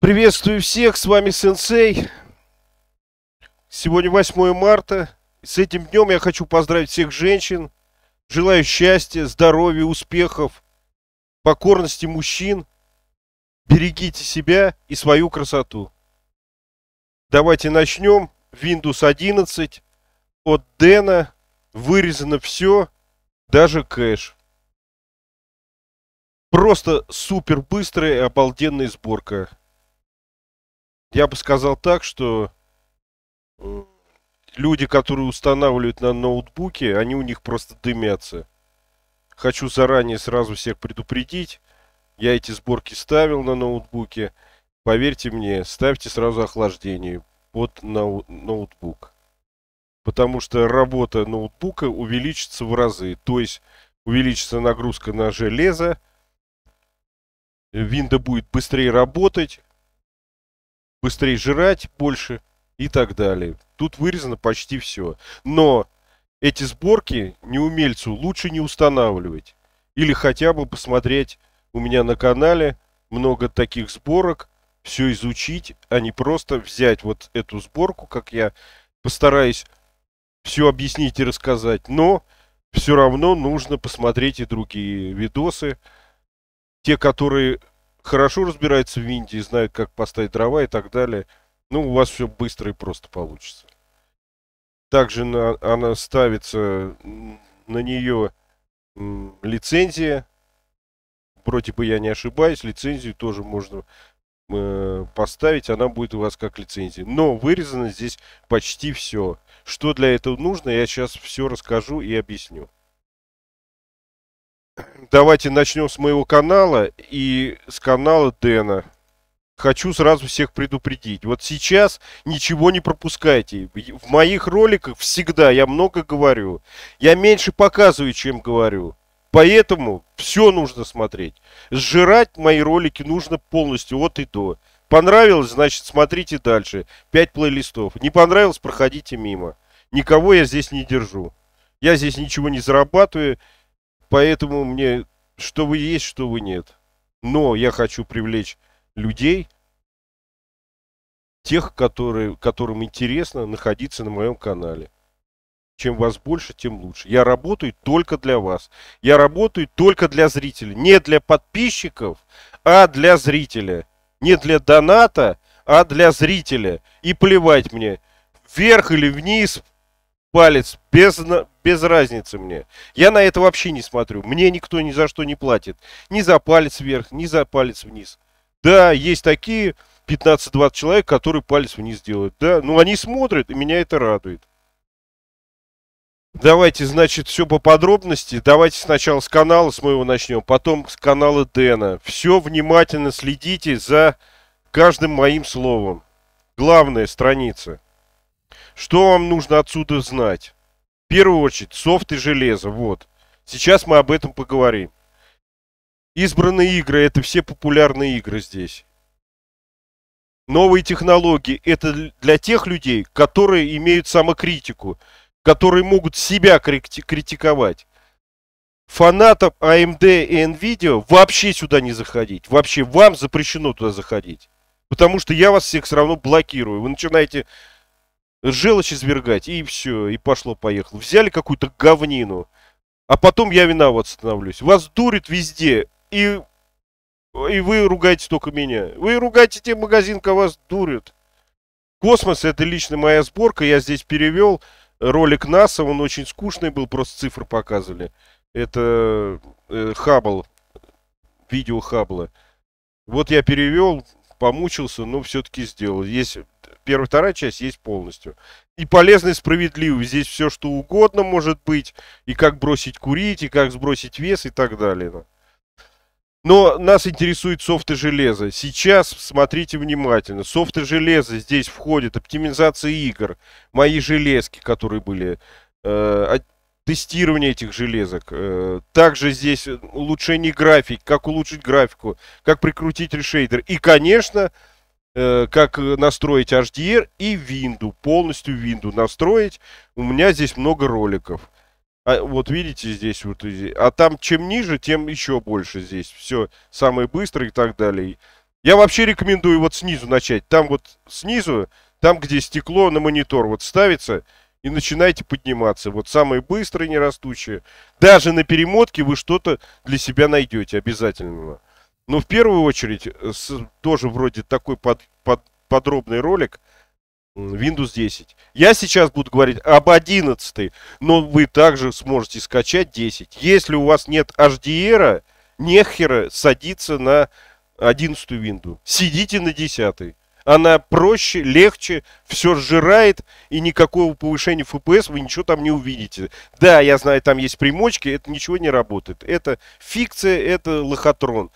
Приветствую всех, с вами Сенсей. Сегодня 8 марта. С этим днем я хочу поздравить всех женщин. Желаю счастья, здоровья, успехов, покорности мужчин. Берегите себя и свою красоту. Давайте начнем. Windows 11. От Дэна вырезано все, даже кэш. Просто супер быстрая и обалденная сборка я бы сказал так, что э, люди, которые устанавливают на ноутбуке, они у них просто дымятся. Хочу заранее сразу всех предупредить. Я эти сборки ставил на ноутбуке. Поверьте мне, ставьте сразу охлаждение под ноу ноутбук. Потому что работа ноутбука увеличится в разы. То есть увеличится нагрузка на железо. Винда будет быстрее работать быстрее жрать, больше и так далее. Тут вырезано почти все. Но эти сборки неумельцу лучше не устанавливать. Или хотя бы посмотреть у меня на канале много таких сборок, все изучить, а не просто взять вот эту сборку, как я постараюсь все объяснить и рассказать. Но все равно нужно посмотреть и другие видосы, те, которые хорошо разбирается в Индии, знает, как поставить дрова и так далее, ну, у вас все быстро и просто получится. Также на, она ставится на нее лицензия. Вроде бы я не ошибаюсь, лицензию тоже можно э, поставить, она будет у вас как лицензия. Но вырезано здесь почти все. Что для этого нужно, я сейчас все расскажу и объясню давайте начнем с моего канала и с канала Дэна. Хочу сразу всех предупредить. Вот сейчас ничего не пропускайте. В моих роликах всегда я много говорю. Я меньше показываю, чем говорю. Поэтому все нужно смотреть. Сжирать мои ролики нужно полностью от и до. Понравилось, значит, смотрите дальше. Пять плейлистов. Не понравилось, проходите мимо. Никого я здесь не держу. Я здесь ничего не зарабатываю. Поэтому мне, что вы есть, что вы нет. Но я хочу привлечь людей, тех, которые, которым интересно находиться на моем канале. Чем вас больше, тем лучше. Я работаю только для вас. Я работаю только для зрителей. Не для подписчиков, а для зрителя. Не для доната, а для зрителя. И плевать мне, вверх или вниз, палец, без, без разницы мне. Я на это вообще не смотрю. Мне никто ни за что не платит. Ни за палец вверх, ни за палец вниз. Да, есть такие 15-20 человек, которые палец вниз делают. Да, ну они смотрят, и меня это радует. Давайте, значит, все по подробности. Давайте сначала с канала с моего начнем, потом с канала Дэна. Все внимательно следите за каждым моим словом. Главная страница. Что вам нужно отсюда знать? В первую очередь, софт и железо, вот. Сейчас мы об этом поговорим. Избранные игры – это все популярные игры здесь. Новые технологии – это для тех людей, которые имеют самокритику, которые могут себя критиковать. Фанатам AMD а и NVIDIA вообще сюда не заходить. Вообще вам запрещено туда заходить. Потому что я вас всех все равно блокирую. Вы начинаете желчь извергать, и все, и пошло-поехало. Взяли какую-то говнину, а потом я виноват становлюсь. Вас дурит везде, и, и вы ругаете только меня. Вы ругаете те магазин, кого а вас дурит. Космос это лично моя сборка, я здесь перевел ролик НАСА, он очень скучный был, просто цифры показывали. Это э, Хаббл, видео Хаббла. Вот я перевел, помучился, но все-таки сделал. Есть первая, вторая часть есть полностью. И полезный, справедливый. Здесь все, что угодно может быть. И как бросить курить, и как сбросить вес, и так далее. Но нас интересует софт и железо. Сейчас смотрите внимательно. Софт и железо здесь входит оптимизация игр, мои железки, которые были, э, а, тестирование этих железок. Э, также здесь улучшение графики. как улучшить графику, как прикрутить решейдер. И, конечно, Э, как э, настроить HDR и винду полностью винду настроить. У меня здесь много роликов. А, вот видите здесь вот, а там чем ниже, тем еще больше здесь. Все самые быстрые и так далее. Я вообще рекомендую вот снизу начать. Там вот снизу, там где стекло на монитор вот ставится, и начинайте подниматься. Вот самые быстрые, нерастущие. Даже на перемотке вы что-то для себя найдете обязательно. Ну, в первую очередь, э, с, тоже вроде такой под, под, подробный ролик Windows 10. Я сейчас буду говорить об 11, но вы также сможете скачать 10. Если у вас нет HDR, нехера садиться на 11 Windows. Сидите на 10. Она проще, легче, все сжирает, и никакого повышения FPS вы ничего там не увидите. Да, я знаю, там есть примочки, это ничего не работает. Это фикция, это лохотрон.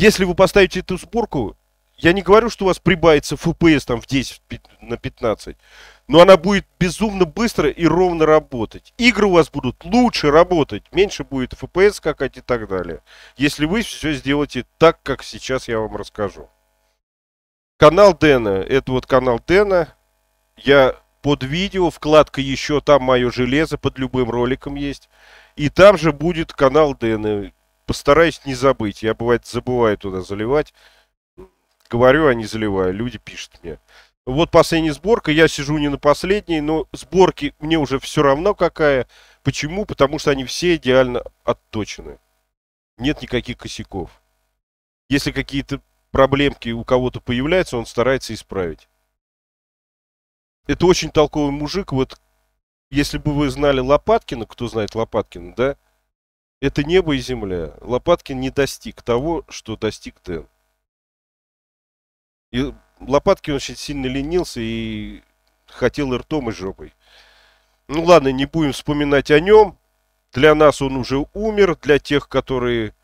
Если вы поставите эту сборку, я не говорю, что у вас прибавится FPS там в 10 на 15, но она будет безумно быстро и ровно работать. Игры у вас будут лучше работать, меньше будет FPS скакать и так далее. Если вы все сделаете так, как сейчас я вам расскажу. Канал Дэна, это вот канал Дэна. Я под видео, вкладка еще там мое железо, под любым роликом есть. И там же будет канал Дэна. Постараюсь не забыть. Я, бывает, забываю туда заливать. Говорю, а не заливаю. Люди пишут мне. Вот последняя сборка. Я сижу не на последней, но сборки мне уже все равно какая. Почему? Потому что они все идеально отточены. Нет никаких косяков. Если какие-то проблемки у кого-то появляются, он старается исправить. Это очень толковый мужик. Вот если бы вы знали Лопаткина, кто знает Лопаткина, да, это небо и земля. Лопаткин не достиг того, что достиг Тен. И Лопаткин очень сильно ленился и хотел и ртом, и жопой. Ну ладно, не будем вспоминать о нем. Для нас он уже умер, для тех, которые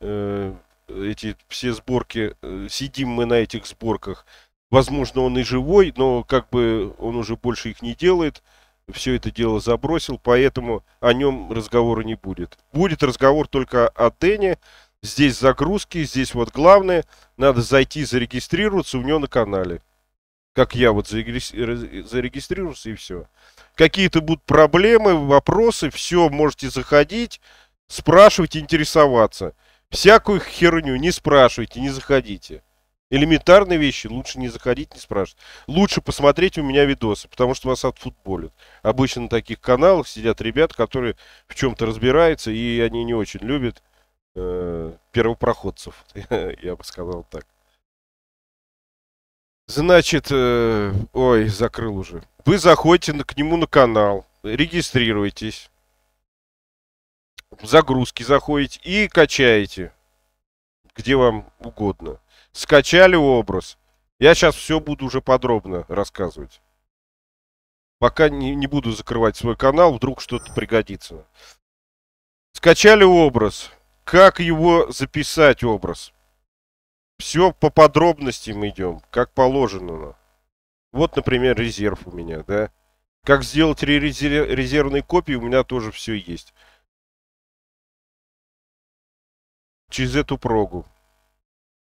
э, эти все сборки, э, сидим мы на этих сборках. Возможно, он и живой, но как бы он уже больше их не делает все это дело забросил, поэтому о нем разговора не будет. Будет разговор только о Тене. Здесь загрузки, здесь вот главное, надо зайти зарегистрироваться у него на канале. Как я вот зарегистрировался и все. Какие-то будут проблемы, вопросы, все, можете заходить, спрашивать, интересоваться. Всякую херню не спрашивайте, не заходите. Элементарные вещи лучше не заходить, не спрашивать. Лучше посмотреть у меня видосы, потому что вас отфутболят. Обычно на таких каналах сидят ребят, которые в чем-то разбираются, и они не очень любят э, первопроходцев. Я бы сказал так. Значит, э, ой, закрыл уже. Вы заходите на, к нему на канал, регистрируетесь, в загрузки заходите и качаете, где вам угодно скачали образ. Я сейчас все буду уже подробно рассказывать. Пока не, не буду закрывать свой канал, вдруг что-то пригодится. Скачали образ. Как его записать образ? Все по подробностям идем, как положено. Вот, например, резерв у меня, да? Как сделать резервные копии, у меня тоже все есть. Через эту прогу.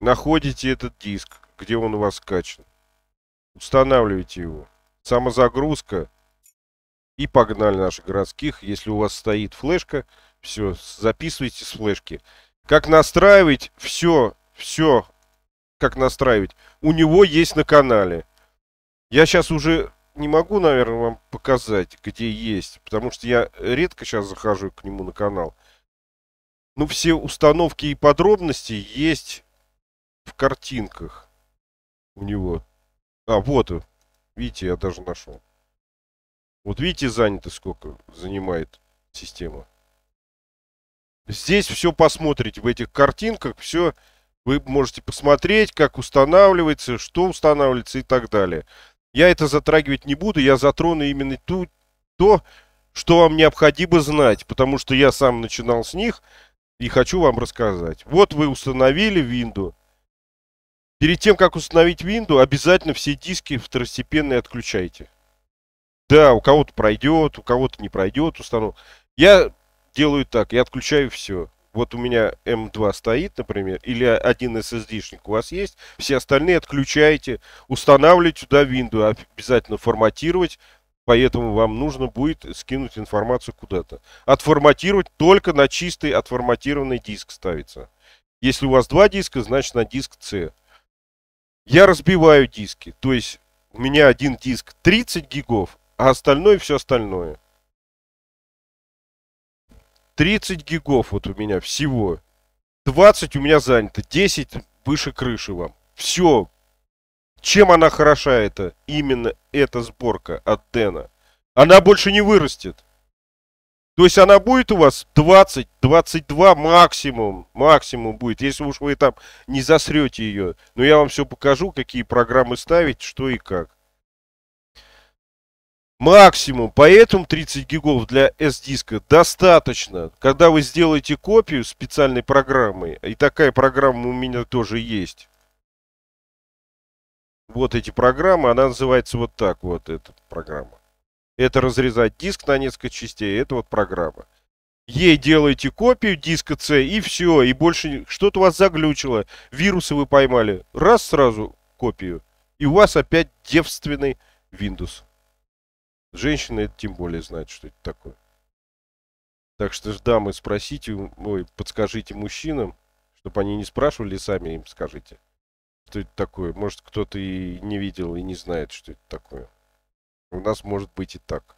Находите этот диск, где он у вас скачан. Устанавливайте его. Самозагрузка. И погнали наших городских. Если у вас стоит флешка, все, записывайте с флешки. Как настраивать, все, все, как настраивать, у него есть на канале. Я сейчас уже не могу, наверное, вам показать, где есть, потому что я редко сейчас захожу к нему на канал. Но ну, все установки и подробности есть в картинках у него. А, вот, видите, я даже нашел. Вот видите, занято сколько занимает система. Здесь все посмотрите, в этих картинках все вы можете посмотреть, как устанавливается, что устанавливается и так далее. Я это затрагивать не буду, я затрону именно ту, то, что вам необходимо знать, потому что я сам начинал с них и хочу вам рассказать. Вот вы установили Windows. Перед тем, как установить Windows, обязательно все диски второстепенные отключайте. Да, у кого-то пройдет, у кого-то не пройдет установка. Я делаю так, я отключаю все. Вот у меня M2 стоит, например, или один SSD-шник у вас есть, все остальные отключаете, устанавливать туда Windows, обязательно форматировать, поэтому вам нужно будет скинуть информацию куда-то. Отформатировать только на чистый отформатированный диск ставится. Если у вас два диска, значит на диск C я разбиваю диски. То есть у меня один диск 30 гигов, а остальное все остальное. 30 гигов вот у меня всего. 20 у меня занято, 10 выше крыши вам. Все. Чем она хороша, это именно эта сборка от Дэна? Она больше не вырастет. То есть она будет у вас 20, 22 максимум, максимум будет, если уж вы там не засрете ее. Но я вам все покажу, какие программы ставить, что и как. Максимум, поэтому 30 гигов для S-диска достаточно. Когда вы сделаете копию специальной программы, и такая программа у меня тоже есть. Вот эти программы, она называется вот так вот, эта программа. Это разрезать диск на несколько частей, это вот программа. Ей делаете копию диска C и все, и больше что-то вас заглючило, вирусы вы поймали. Раз сразу копию, и у вас опять девственный Windows. Женщины это тем более знают, что это такое. Так что, ж дамы, спросите, ой, подскажите мужчинам, чтобы они не спрашивали, сами им скажите, что это такое. Может, кто-то и не видел, и не знает, что это такое. У нас может быть и так.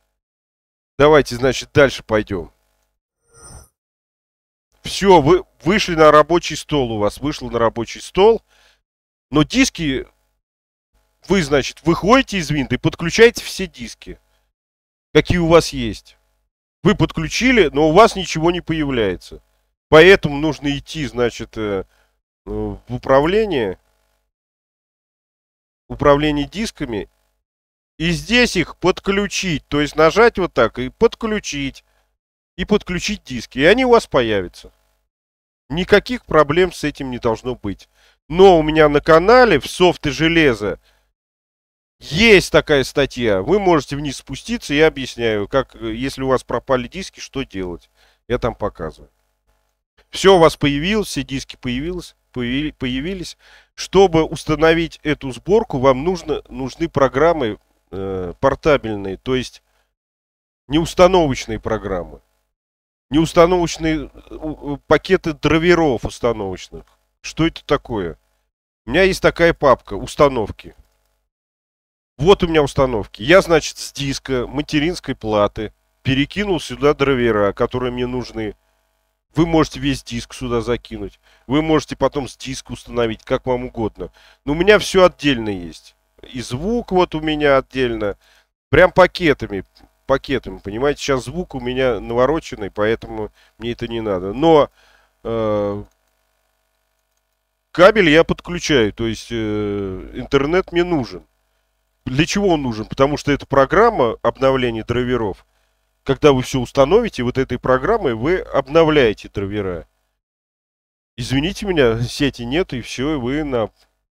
Давайте, значит, дальше пойдем. Все, вы вышли на рабочий стол у вас. вышел на рабочий стол. Но диски... Вы, значит, выходите из винда и подключаете все диски, какие у вас есть. Вы подключили, но у вас ничего не появляется. Поэтому нужно идти, значит, э, э, в управление, управление дисками и здесь их подключить. То есть нажать вот так и подключить. И подключить диски. И они у вас появятся. Никаких проблем с этим не должно быть. Но у меня на канале в софт и железо есть такая статья. Вы можете вниз спуститься, я объясняю, как, если у вас пропали диски, что делать. Я там показываю. Все у вас появилось, все диски появилось, появились. Чтобы установить эту сборку, вам нужно, нужны программы э, портабельные, то есть неустановочные программы, неустановочные э, э, пакеты драйверов установочных. Что это такое? У меня есть такая папка «Установки». Вот у меня установки. Я, значит, с диска материнской платы перекинул сюда драйвера, которые мне нужны. Вы можете весь диск сюда закинуть. Вы можете потом с диска установить, как вам угодно. Но у меня все отдельно есть и звук вот у меня отдельно. Прям пакетами, пакетами, понимаете? Сейчас звук у меня навороченный, поэтому мне это не надо. Но э, кабель я подключаю, то есть э, интернет мне нужен. Для чего он нужен? Потому что эта программа обновления драйверов, когда вы все установите, вот этой программой вы обновляете драйвера. Извините меня, сети нет, и все, и вы на,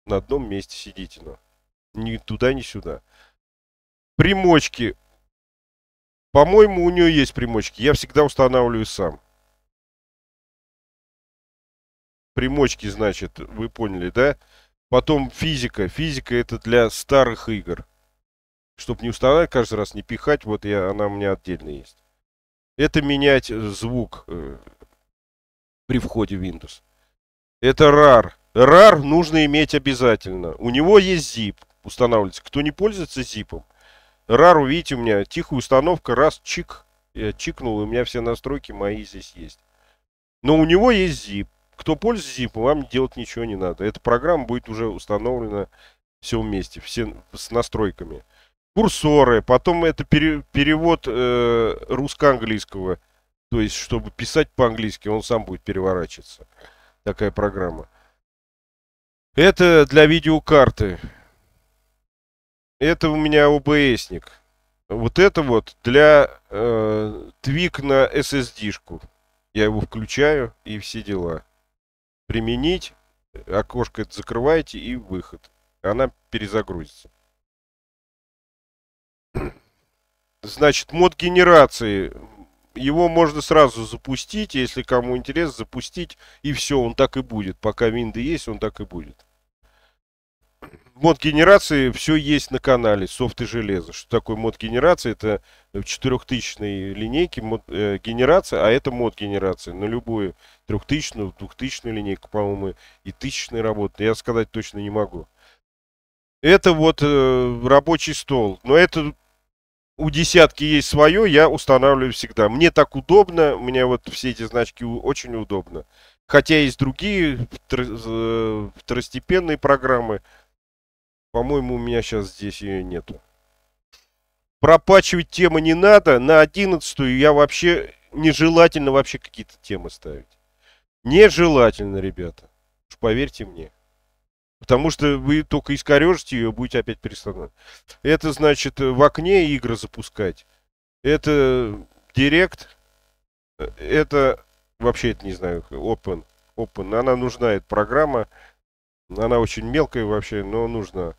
на одном месте сидите. Ну ни туда, ни сюда. Примочки. По-моему, у нее есть примочки. Я всегда устанавливаю сам. Примочки, значит, вы поняли, да? Потом физика. Физика это для старых игр. Чтобы не устанавливать каждый раз, не пихать. Вот я, она у меня отдельно есть. Это менять э, звук э, при входе в Windows. Это RAR. RAR нужно иметь обязательно. У него есть zip устанавливается. Кто не пользуется зипом, рару, видите, у меня тихая установка, раз, чик, я чикнул, и у меня все настройки мои здесь есть. Но у него есть zip. Кто пользуется zip, вам делать ничего не надо. Эта программа будет уже установлена все вместе, все с настройками. Курсоры, потом это пере, перевод э, русско-английского, то есть, чтобы писать по-английски, он сам будет переворачиваться. Такая программа. Это для видеокарты это у меня ОБСник. Вот это вот для э, твик на SSD-шку. Я его включаю и все дела. Применить. Окошко это закрываете и выход. Она перезагрузится. Значит, мод генерации. Его можно сразу запустить, если кому интересно, запустить, и все, он так и будет. Пока винды есть, он так и будет мод генерации все есть на канале софт и железо. Что такое мод генерации? Это в 4000 линейке мод, э, генерация, а это мод генерации на любую 3000, 2000 линейку, по-моему, и тысячной работы. Я сказать точно не могу. Это вот э, рабочий стол. Но это у десятки есть свое, я устанавливаю всегда. Мне так удобно, у меня вот все эти значки очень удобно. Хотя есть другие э, второстепенные программы, по-моему, у меня сейчас здесь ее нету. Пропачивать темы не надо. На одиннадцатую я вообще... Нежелательно вообще какие-то темы ставить. Нежелательно, ребята. Уж поверьте мне. Потому что вы только искорежите ее, будете опять перестановить. Это значит э, в окне игры запускать. Это директ. Э, это вообще это не знаю. Open. Open. Она нужна, эта программа. Она очень мелкая вообще, но нужно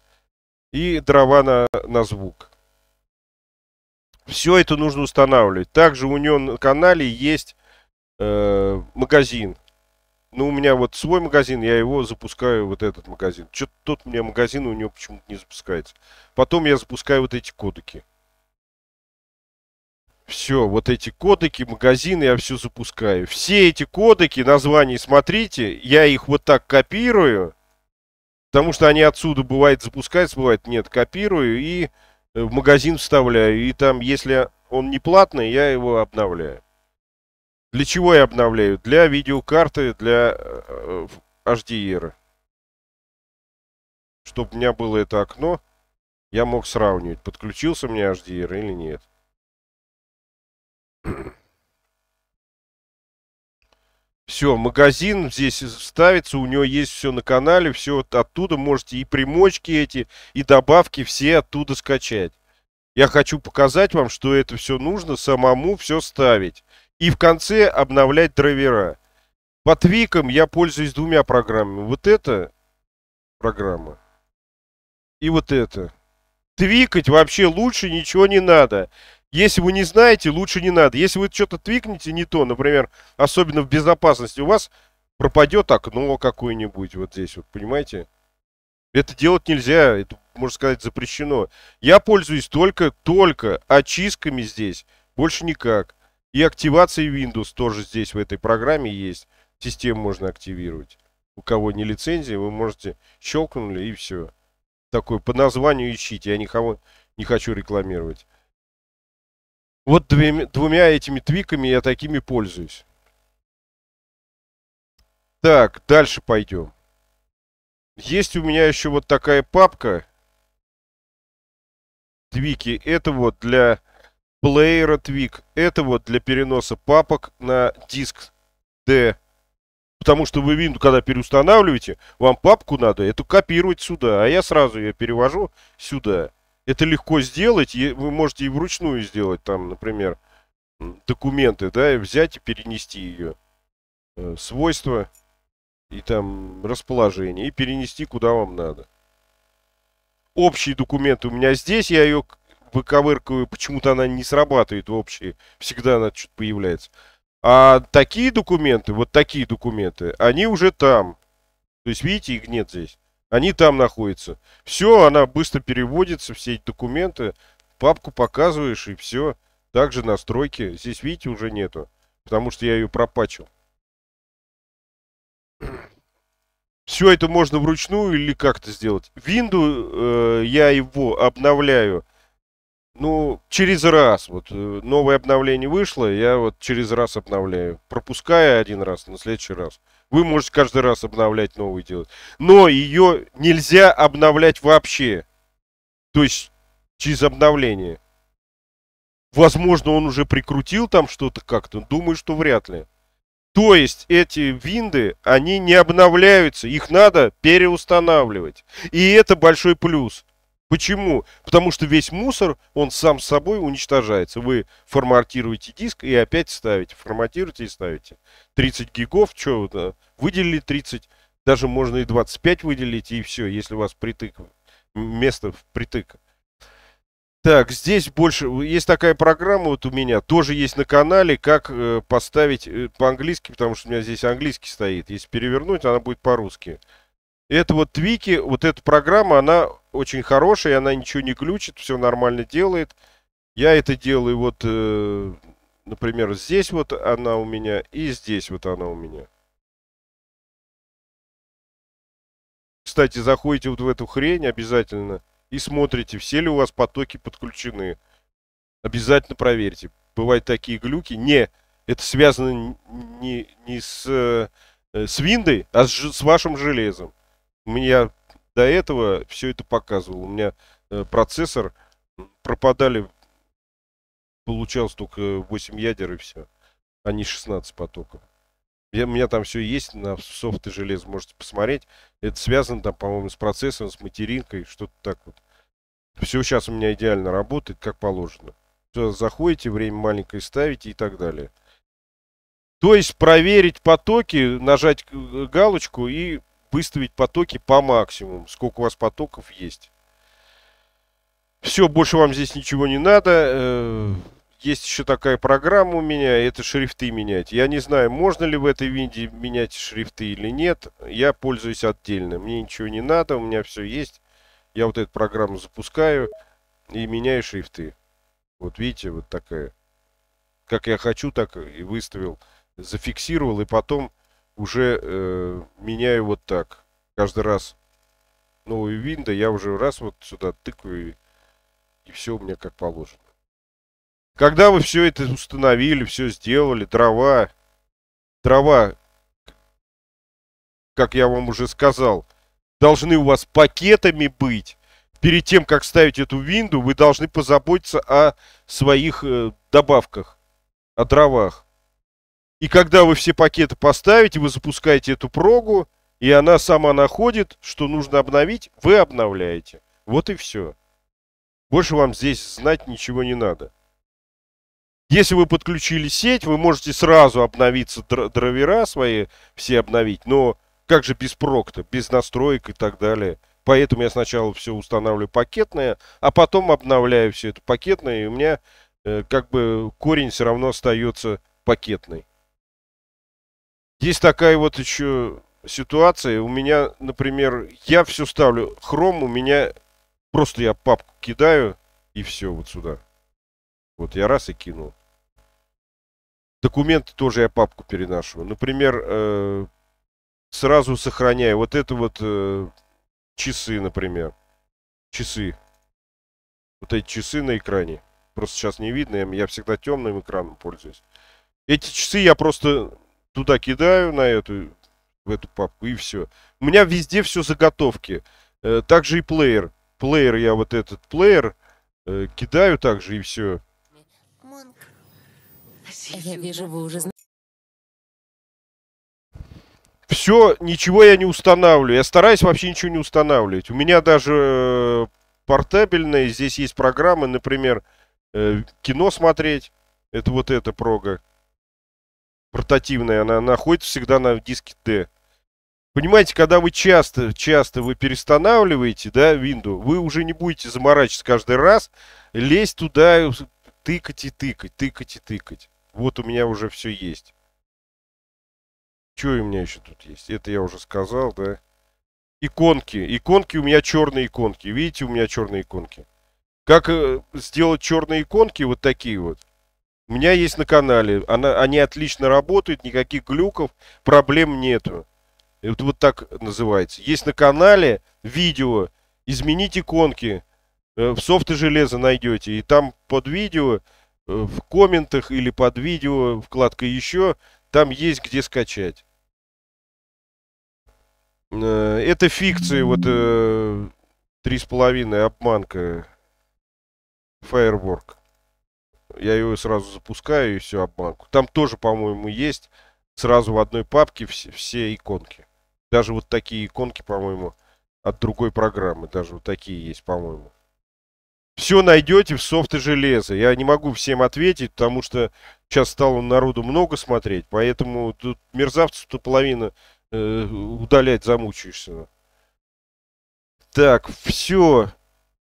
И дрова на, на звук. Все это нужно устанавливать. Также у него на канале есть э, магазин. Ну, у меня вот свой магазин, я его запускаю, вот этот магазин. Что-то тот у меня магазин, у него почему-то не запускается. Потом я запускаю вот эти кодыки. Все, вот эти кодыки, магазины я все запускаю. Все эти кодыки, названия смотрите, я их вот так копирую Потому что они отсюда бывает запускаются, бывает нет, копирую и э, в магазин вставляю. И там, если он не платный, я его обновляю. Для чего я обновляю? Для видеокарты, для э, HDR. Чтобы у меня было это окно, я мог сравнивать, подключился у меня HDR или нет. Все, магазин здесь ставится, у него есть все на канале, все оттуда можете и примочки эти, и добавки все оттуда скачать. Я хочу показать вам, что это все нужно самому все ставить. И в конце обновлять драйвера. По твикам я пользуюсь двумя программами. Вот эта программа и вот эта. Твикать вообще лучше ничего не надо. Если вы не знаете, лучше не надо. Если вы что-то твикнете не то, например, особенно в безопасности, у вас пропадет окно какое-нибудь вот здесь, вот, понимаете? Это делать нельзя, это, можно сказать, запрещено. Я пользуюсь только, только очистками здесь, больше никак. И активацией Windows тоже здесь в этой программе есть. Систему можно активировать. У кого не лицензия, вы можете щелкнули и все. Такой по названию ищите, я никого не хочу рекламировать. Вот двумя, двумя этими твиками я такими пользуюсь. Так, дальше пойдем. Есть у меня еще вот такая папка. Твики. Это вот для плеера твик. Это вот для переноса папок на диск D. Потому что вы Windows, когда переустанавливаете, вам папку надо эту копировать сюда. А я сразу ее перевожу сюда это легко сделать. И вы можете и вручную сделать там, например, документы, да, и взять и перенести ее э, свойства и там расположение и перенести куда вам надо. Общие документы у меня здесь, я ее выковыркаю, почему-то она не срабатывает в общие, всегда она что-то появляется. А такие документы, вот такие документы, они уже там. То есть видите, их нет здесь. Они там находятся. Все, она быстро переводится, все эти документы. Папку показываешь и все. Также настройки. Здесь, видите, уже нету. Потому что я ее пропачил. Все это можно вручную или как-то сделать. Windows э, я его обновляю ну, через раз. Вот э, новое обновление вышло, я вот через раз обновляю. Пропуская один раз, на следующий раз. Вы можете каждый раз обновлять новую делать. Но ее нельзя обновлять вообще. То есть через обновление. Возможно, он уже прикрутил там что-то как-то. Думаю, что вряд ли. То есть эти винды, они не обновляются, их надо переустанавливать. И это большой плюс. Почему? Потому что весь мусор, он сам собой уничтожается. Вы форматируете диск и опять ставите. Форматируете и ставите. 30 гигов, что вы выделили 30, даже можно и 25 выделить, и все, если у вас притык, место притык. Так, здесь больше, есть такая программа вот у меня, тоже есть на канале, как э, поставить э, по-английски, потому что у меня здесь английский стоит. Если перевернуть, она будет по-русски это вот Твики, вот эта программа, она очень хорошая, она ничего не глючит, все нормально делает. Я это делаю вот, э, например, здесь вот она у меня и здесь вот она у меня. Кстати, заходите вот в эту хрень обязательно и смотрите, все ли у вас потоки подключены. Обязательно проверьте. Бывают такие глюки. Не, это связано не, не с, э, с Виндой, а с, с вашим железом меня до этого все это показывал. У меня э, процессор пропадали, получалось только 8 ядер и все, а не 16 потоков. Я, у меня там все есть на софт и железо, можете посмотреть. Это связано там, по-моему, с процессором, с материнкой, что-то так вот. Все сейчас у меня идеально работает, как положено. Все, заходите, время маленькое ставите и так далее. То есть проверить потоки, нажать галочку и выставить потоки по максимуму, сколько у вас потоков есть. Все, больше вам здесь ничего не надо. Э, есть еще такая программа у меня, это шрифты менять. Я не знаю, можно ли в этой винде менять шрифты или нет. Я пользуюсь отдельно. Мне ничего не надо, у меня все есть. Я вот эту программу запускаю и меняю шрифты. Вот видите, вот такая. Как я хочу, так и выставил. Зафиксировал и потом уже э, меняю вот так. Каждый раз новый винда я уже раз вот сюда тыкаю, и, и все у меня как положено. Когда вы все это установили, все сделали, дрова, дрова, как я вам уже сказал, должны у вас пакетами быть. Перед тем, как ставить эту винду, вы должны позаботиться о своих э, добавках, о дровах. И когда вы все пакеты поставите, вы запускаете эту прогу, и она сама находит, что нужно обновить, вы обновляете. Вот и все. Больше вам здесь знать ничего не надо. Если вы подключили сеть, вы можете сразу обновиться драйвера свои, все обновить, но как же без прок без настроек и так далее. Поэтому я сначала все устанавливаю пакетное, а потом обновляю все это пакетное, и у меня э, как бы корень все равно остается пакетный. Есть такая вот еще ситуация. У меня, например, я все ставлю хром, у меня просто я папку кидаю и все вот сюда. Вот я раз и кинул. Документы тоже я папку переношу. Например, э, сразу сохраняю вот это вот э, часы, например. Часы. Вот эти часы на экране. Просто сейчас не видно, я всегда темным экраном пользуюсь. Эти часы я просто туда кидаю, на эту, в эту папку, и все. У меня везде все заготовки. Э, также и плеер. Плеер я вот этот плеер э, кидаю также, и все. Все, ничего я не устанавливаю. Я стараюсь вообще ничего не устанавливать. У меня даже э, портабельные, здесь есть программы, например, кино смотреть. Это вот эта прога портативная, она находится всегда на диске D. Понимаете, когда вы часто, часто вы перестанавливаете, да, Windows, вы уже не будете заморачиваться каждый раз, лезть туда, тыкать и тыкать, тыкать и тыкать. Вот у меня уже все есть. Что у меня еще тут есть? Это я уже сказал, да. Иконки. Иконки у меня черные иконки. Видите, у меня черные иконки. Как э, сделать черные иконки вот такие вот? У меня есть на канале. Она, они отлично работают, никаких глюков, проблем нету. Это вот так называется. Есть на канале видео. Изменить иконки. Э, в софт и железо найдете. И там под видео, э, в комментах или под видео, вкладка еще, там есть где скачать. Э, это фикция, вот три с половиной обманка. Firework. Я ее сразу запускаю и все обманку. Там тоже, по-моему, есть сразу в одной папке все, все иконки. Даже вот такие иконки, по-моему, от другой программы. Даже вот такие есть, по-моему. Все найдете в софт и железо. Я не могу всем ответить, потому что сейчас стало народу много смотреть. Поэтому тут мерзавцу-то половина э, удалять замучаешься. Так, все.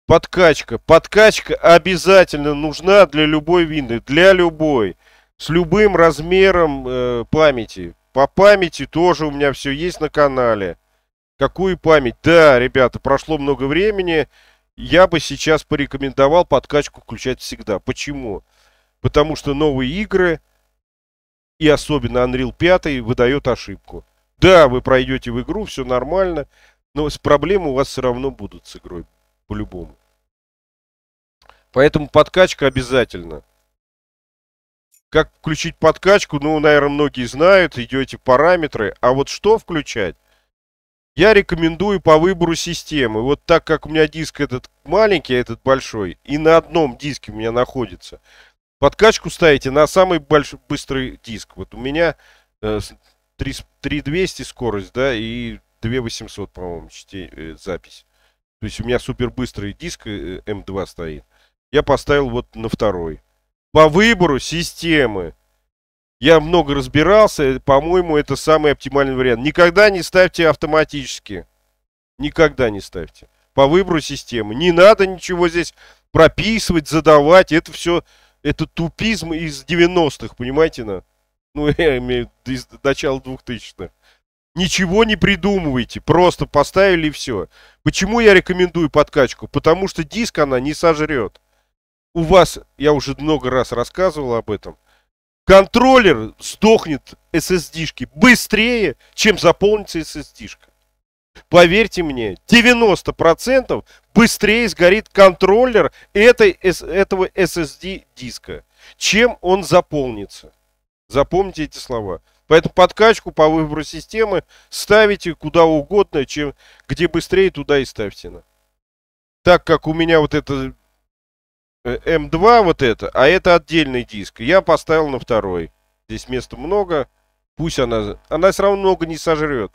Подкачка. Подкачка обязательно нужна для любой винды. Для любой. С любым размером э, памяти. По памяти тоже у меня все есть на канале. Какую память? Да, ребята, прошло много времени. Я бы сейчас порекомендовал подкачку включать всегда. Почему? Потому что новые игры и особенно Unreal 5 выдает ошибку. Да, вы пройдете в игру, все нормально, но проблемы у вас все равно будут с игрой по-любому. Поэтому подкачка обязательно. Как включить подкачку, ну, наверное, многие знают, идете параметры. А вот что включать, я рекомендую по выбору системы. Вот так как у меня диск этот маленький, а этот большой, и на одном диске у меня находится, подкачку ставите на самый большой, быстрый диск. Вот у меня э, 3200 скорость, да, и 2800, по-моему, э, запись. То есть у меня супер быстрый диск э, э, М2 стоит. Я поставил вот на второй. По выбору системы. Я много разбирался. По-моему, это самый оптимальный вариант. Никогда не ставьте автоматически. Никогда не ставьте. По выбору системы. Не надо ничего здесь прописывать, задавать. Это все... Это тупизм из 90-х, понимаете? Ну, я имею в виду из начала 2000-х. Ничего не придумывайте, просто поставили и все. Почему я рекомендую подкачку? Потому что диск она не сожрет. У вас, я уже много раз рассказывал об этом, контроллер сдохнет SSD-шки быстрее, чем заполнится SSD-шка. Поверьте мне, 90% быстрее сгорит контроллер этой, этого SSD-диска, чем он заполнится. Запомните эти слова. Поэтому подкачку по выбору системы ставите куда угодно, чем где быстрее, туда и ставьте. На. Так как у меня вот это э, М2 вот это, а это отдельный диск. Я поставил на второй. Здесь места много. Пусть она... Она все равно много не сожрет.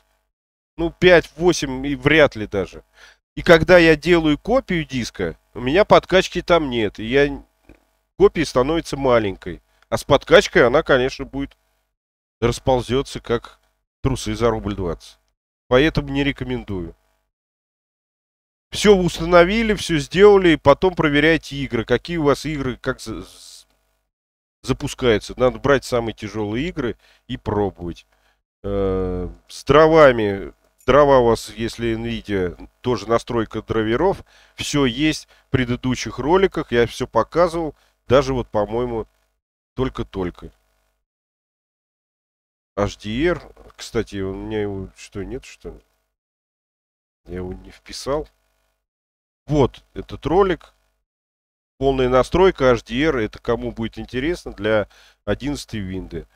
Ну, 5-8 и вряд ли даже. И когда я делаю копию диска, у меня подкачки там нет. И я... Копия становится маленькой. А с подкачкой она, конечно, будет расползется, как трусы за рубль 20. Поэтому не рекомендую. Все установили, все сделали, и потом проверяйте игры. Какие у вас игры, как запускаются. Надо брать самые тяжелые игры и пробовать. Э -э с дровами. Дрова у вас, если NVIDIA, тоже настройка драйверов. Все есть в предыдущих роликах. Я все показывал. Даже вот, по-моему, только-только. HDR. Кстати, у меня его что, нет, что ли? Я его не вписал. Вот этот ролик. Полная настройка HDR. Это кому будет интересно для 11 винды.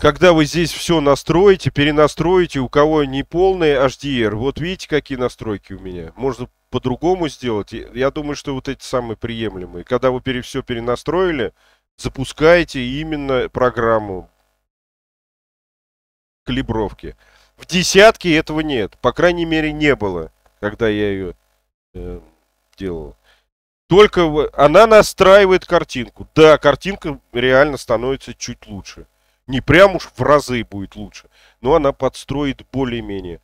Когда вы здесь все настроите, перенастроите, у кого не полный HDR, вот видите, какие настройки у меня. Можно по-другому сделать. Я думаю, что вот эти самые приемлемые. Когда вы все перенастроили, запускаете именно программу калибровки. В десятке этого нет. По крайней мере, не было, когда я ее э, делал. Только в... она настраивает картинку. Да, картинка реально становится чуть лучше. Не прям уж в разы будет лучше, но она подстроит более-менее.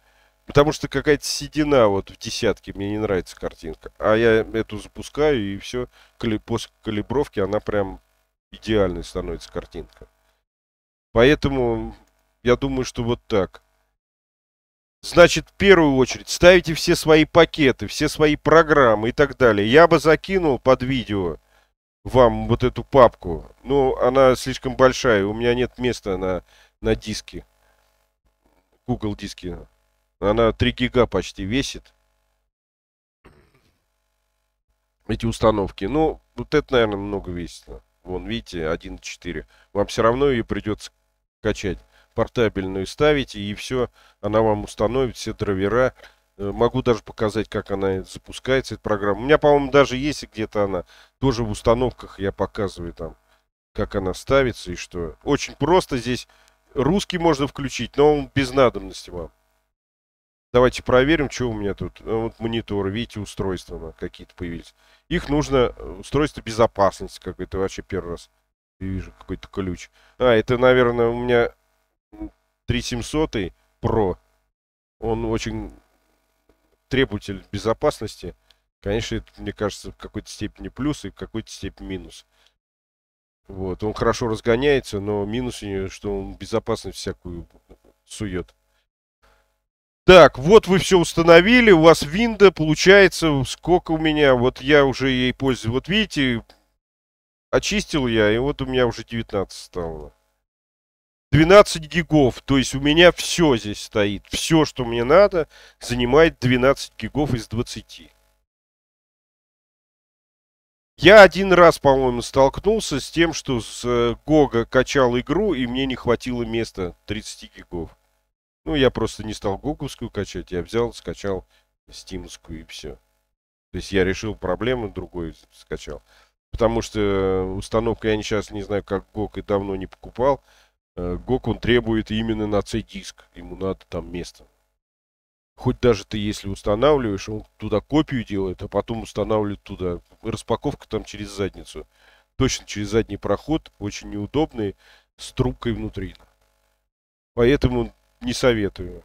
Потому что какая-то седина вот в десятке, мне не нравится картинка. А я эту запускаю, и все, кали... после калибровки она прям идеальной становится картинка. Поэтому я думаю, что вот так. Значит, в первую очередь ставите все свои пакеты, все свои программы и так далее. Я бы закинул под видео вам вот эту папку. Но ну, она слишком большая, у меня нет места на, на диске. Google диске. Она 3 гига почти весит. Эти установки. Ну, вот это, наверное, много весит. Вон, видите, 1.4. Вам все равно ее придется качать портабельную ставите, и все, она вам установит все драйвера. Э, могу даже показать, как она запускается, эта программа. У меня, по-моему, даже есть где-то она. Тоже в установках я показываю там, как она ставится и что. Очень просто здесь русский можно включить, но он без надобности вам. Давайте проверим, что у меня тут. Ну, вот монитор, видите, устройства какие-то появились. Их нужно... Э, устройство безопасности, как это вообще первый раз. Я вижу какой-то ключ. А, это, наверное, у меня 3700 Pro. Он очень требователь безопасности. Конечно, это, мне кажется, в какой-то степени плюс и в какой-то степени минус. Вот, он хорошо разгоняется, но минус у него, что он безопасность всякую сует. Так, вот вы все установили, у вас винда получается, сколько у меня, вот я уже ей пользуюсь, вот видите, очистил я, и вот у меня уже 19 стало. 12 гигов, то есть у меня все здесь стоит. Все, что мне надо, занимает 12 гигов из 20. Я один раз, по-моему, столкнулся с тем, что с э, Гога качал игру, и мне не хватило места 30 гигов. Ну, я просто не стал гоговскую качать, я взял, скачал стимовскую и все. То есть я решил проблему, другой скачал. Потому что э, установка, я сейчас не знаю, как Гог и давно не покупал. Э, Гок он требует именно на C-диск. Ему надо там место. Хоть даже ты, если устанавливаешь, он туда копию делает, а потом устанавливает туда. Распаковка там через задницу. Точно через задний проход. Очень неудобный. С трубкой внутри. Поэтому не советую.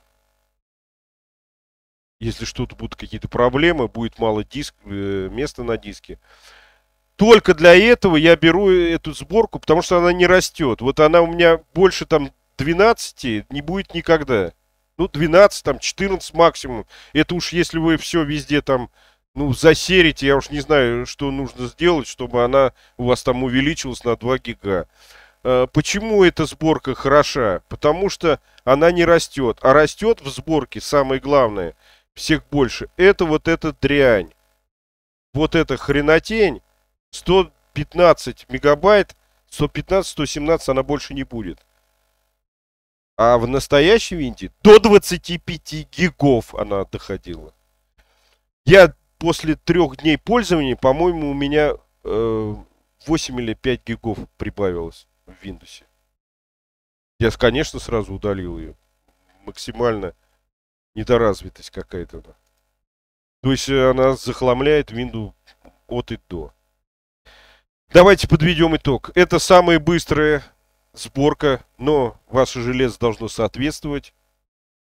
Если что-то будут какие-то проблемы, будет мало диск, э, места на диске, только для этого я беру эту сборку, потому что она не растет. Вот она у меня больше там 12 не будет никогда. Ну, 12, там, 14 максимум. Это уж если вы все везде там, ну, засерите, я уж не знаю, что нужно сделать, чтобы она у вас там увеличилась на 2 гига. А, почему эта сборка хороша? Потому что она не растет. А растет в сборке, самое главное, всех больше, это вот эта дрянь. Вот эта хренотень, 115 мегабайт, 115-117 она больше не будет. А в настоящем винде до 25 гигов она доходила. Я после трех дней пользования, по-моему, у меня э, 8 или 5 гигов прибавилось в Windows. Я, конечно, сразу удалил ее. Максимально недоразвитость какая-то. То есть э, она захламляет Windows от и до. Давайте подведем итог. Это самая быстрая сборка, но ваше железо должно соответствовать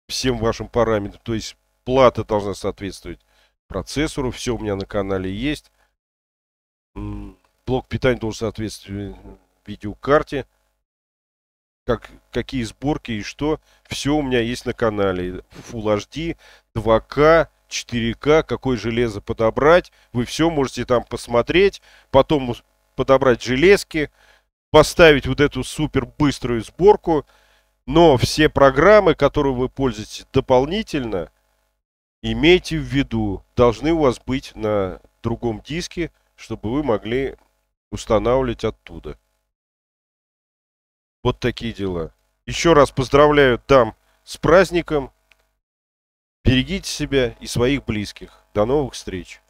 всем вашим параметрам. То есть плата должна соответствовать процессору. Все у меня на канале есть. Блок питания должен соответствовать видеокарте. Как, какие сборки и что. Все у меня есть на канале. Full HD, 2 k 4К, какое железо подобрать. Вы все можете там посмотреть. Потом подобрать железки, поставить вот эту супер быструю сборку, но все программы, которые вы пользуетесь дополнительно, имейте в виду, должны у вас быть на другом диске, чтобы вы могли устанавливать оттуда. Вот такие дела. Еще раз поздравляю дам с праздником. Берегите себя и своих близких. До новых встреч.